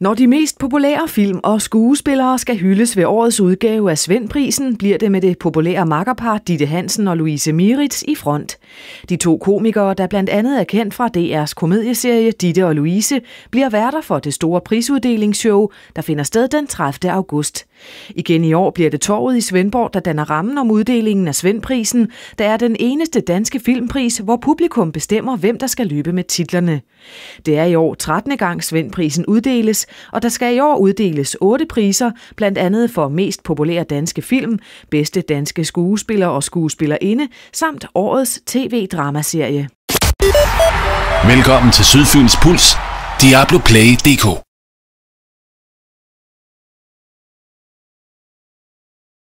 Når de mest populære film og skuespillere skal hyldes ved årets udgave af Svendprisen, bliver det med det populære makkerpar Ditte Hansen og Louise Miritz i front. De to komikere, der blandt andet er kendt fra DR's komedieserie Ditte og Louise, bliver værter for det store prisuddelingsshow, der finder sted den 30. august. Igen i år bliver det torvet i Svendborg, der danner rammen om uddelingen af Svendprisen, der er den eneste danske filmpris, hvor publikum bestemmer, hvem der skal løbe med titlerne. Det er i år 13. gang Svendprisen uddeles, og der skal i år uddeles otte priser, blandt andet for mest populære danske film, bedste danske skuespiller og skuespillerinde, samt årets tv-dramaserie. Velkommen til Sydfyns Puls, Diablo Play DK.